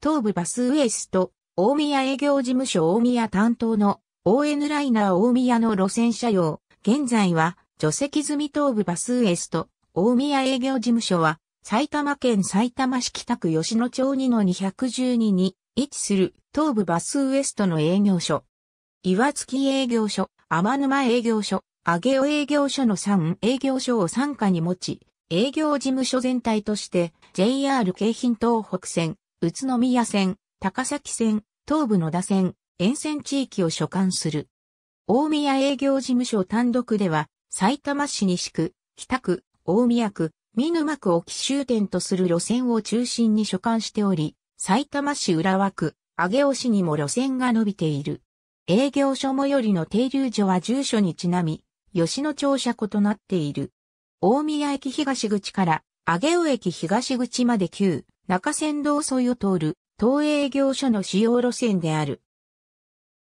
東武バスウエスト、大宮営業事務所大宮担当の ON ライナー大宮の路線車両、現在は除籍済み東武バスウエスト、大宮営業事務所は埼玉県埼玉市北区吉野町2の212に位置する東武バスウエストの営業所。岩月営業所、天沼営業所、上尾営業所の3営業所を参加に持ち、営業事務所全体として JR 京浜東北線、宇都宮線、高崎線、東武野田線、沿線地域を所管する。大宮営業事務所単独では、埼玉市西区、北区、大宮区、見沼区を奇襲点とする路線を中心に所管しており、埼玉市浦和区、上尾市にも路線が伸びている。営業所最寄りの停留所は住所にちなみ、吉野庁舎となっている。大宮駅東口から上尾駅東口まで旧中山道沿いを通る東営業所の主要路線である。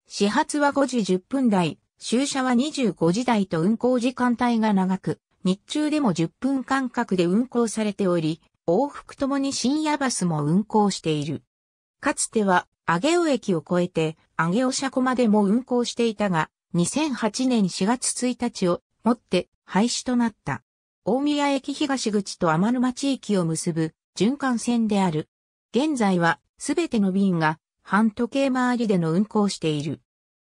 始発は5時10分台、終車は25時台と運行時間帯が長く、日中でも10分間隔で運行されており、往復ともに深夜バスも運行している。かつては、上尾駅を越えて、上尾車庫までも運行していたが、2008年4月1日をもって廃止となった。大宮駅東口と天沼地域を結ぶ循環線である。現在はすべての便が半時計回りでの運行している。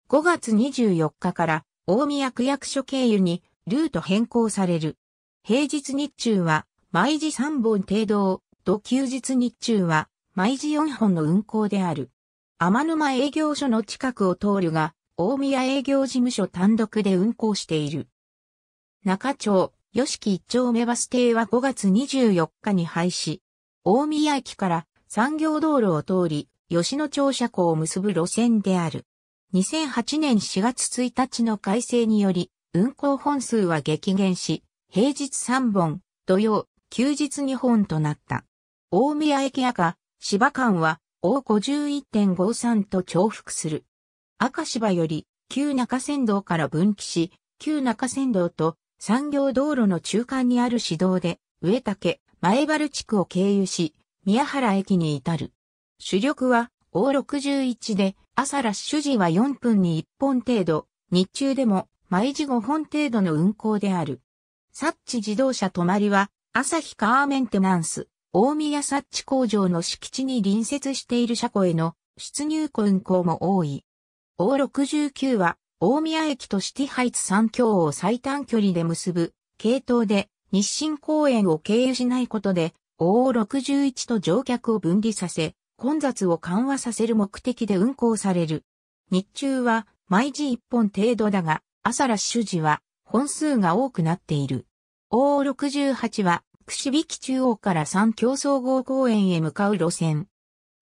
5月24日から大宮区役所経由にルート変更される。平日日中は毎時3本程度と休日日中は毎時4本の運行である。天沼営業所の近くを通るが、大宮営業事務所単独で運行している。中町、吉木一丁目バス停は5月24日に廃止。大宮駅から産業道路を通り、吉野庁舎港を結ぶ路線である。2008年4月1日の改正により、運行本数は激減し、平日3本、土曜、休日2本となった。大宮駅赤、芝間は、大5 1 5 3と重複する。赤芝より、旧中山道から分岐し、旧中山道と産業道路の中間にある市道で、植竹、前原地区を経由し、宮原駅に至る。主力は O61 で、朝ラッシュ時は4分に1本程度、日中でも毎時5本程度の運行である。サッチ自動車止まりは、朝日カーメンテナンス、大宮サッチ工場の敷地に隣接している車庫への出入庫運行も多い。O69 は、大宮駅とシティハイツ3強を最短距離で結ぶ、系統で、日清公園を経由しないことで、OO61 と乗客を分離させ、混雑を緩和させる目的で運行される。日中は毎時1本程度だが、朝ラッシュ時は本数が多くなっている。OO68 は、串引き中央から三競争号公園へ向かう路線。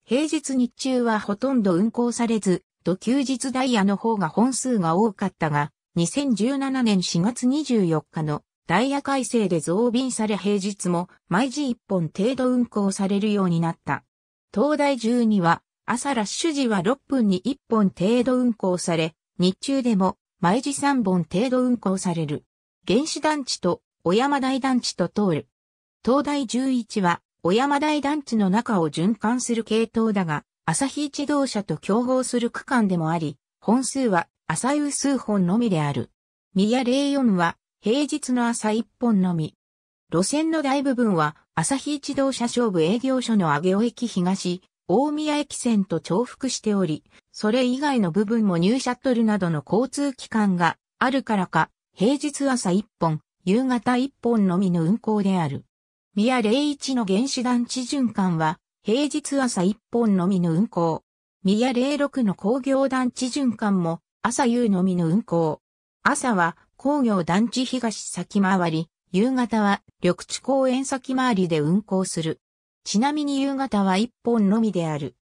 平日日中はほとんど運行されず、土休日ダイヤの方が本数が多かったが、2017年4月24日のダイヤ改正で増便され平日も毎時1本程度運行されるようになった。東大12は朝ラッシュ時は6分に1本程度運行され、日中でも毎時3本程度運行される。原子団地と小山台団地と通る。東大11は小山台団地の中を循環する系統だが、朝日自動車と競合する区間でもあり、本数は朝夕数本のみである。宮04は平日の朝一本のみ。路線の大部分は、朝日自動車勝負営業所の上尾駅東、大宮駅線と重複しており、それ以外の部分もニューシャトルなどの交通機関があるからか、平日朝一本、夕方一本のみの運行である。宮01の原子団地循環は、平日朝一本のみの運行。宮06の工業団地循環も、朝夕のみの運行。朝は、工業団地東先回り、夕方は緑地公園先回りで運行する。ちなみに夕方は1本のみである。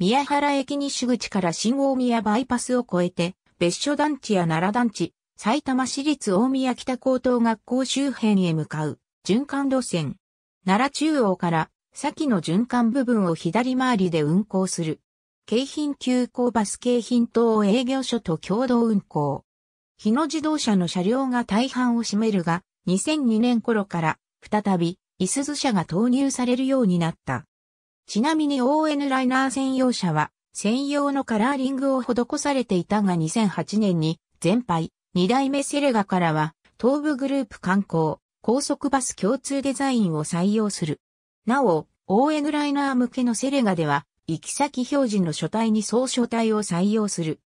宮原駅西口から新大宮バイパスを越えて、別所団地や奈良団地、埼玉市立大宮北高等学校周辺へ向かう循環路線。奈良中央から先の循環部分を左回りで運行する。京浜急行バス京浜等営業所と共同運行。日野自動車の車両が大半を占めるが、2002年頃から再び、イスズ車が投入されるようになった。ちなみに ON ライナー専用車は、専用のカラーリングを施されていたが2008年に、全廃、二代目セレガからは、東部グループ観光、高速バス共通デザインを採用する。なお、ON ライナー向けのセレガでは、行き先表示の書体に総書体を採用する。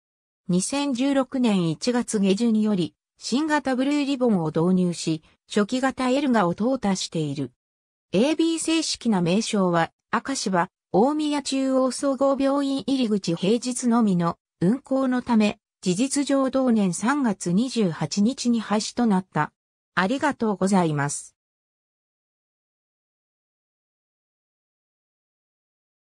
2016年1月下旬より、新型ブルーリボンを導入し、初期型エルガを淘汰している。AB 正式な名称は、赤芝、大宮中央総合病院入り口平日のみの運行のため、事実上同年3月28日に廃止となった。ありがとうございます。